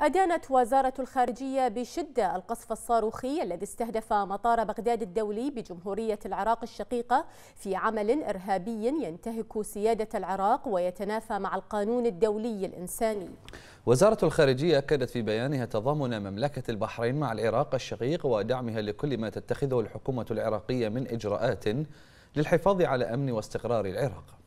أدانت وزارة الخارجية بشدة القصف الصاروخي الذي استهدف مطار بغداد الدولي بجمهورية العراق الشقيقة في عمل إرهابي ينتهك سيادة العراق ويتنافى مع القانون الدولي الإنساني وزارة الخارجية أكدت في بيانها تضامن مملكة البحرين مع العراق الشقيق ودعمها لكل ما تتخذه الحكومة العراقية من إجراءات للحفاظ على أمن واستقرار العراق